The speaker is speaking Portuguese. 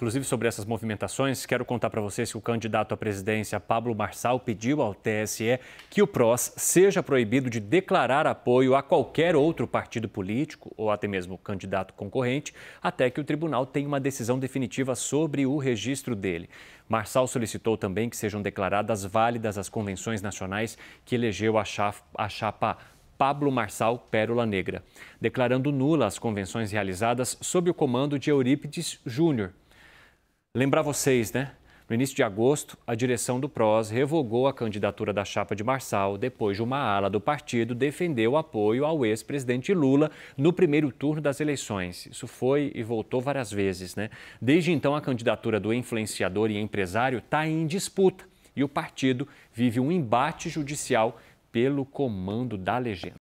Inclusive sobre essas movimentações, quero contar para vocês que o candidato à presidência Pablo Marçal pediu ao TSE que o PROS seja proibido de declarar apoio a qualquer outro partido político ou até mesmo candidato concorrente, até que o tribunal tenha uma decisão definitiva sobre o registro dele. Marçal solicitou também que sejam declaradas válidas as convenções nacionais que elegeu a chapa, Pablo Marçal Pérola Negra, declarando nula as convenções realizadas sob o comando de Eurípides Júnior. Lembrar vocês, né? No início de agosto, a direção do PROS revogou a candidatura da chapa de Marçal depois de uma ala do partido defender o apoio ao ex-presidente Lula no primeiro turno das eleições. Isso foi e voltou várias vezes, né? Desde então, a candidatura do influenciador e empresário está em disputa e o partido vive um embate judicial pelo comando da legenda.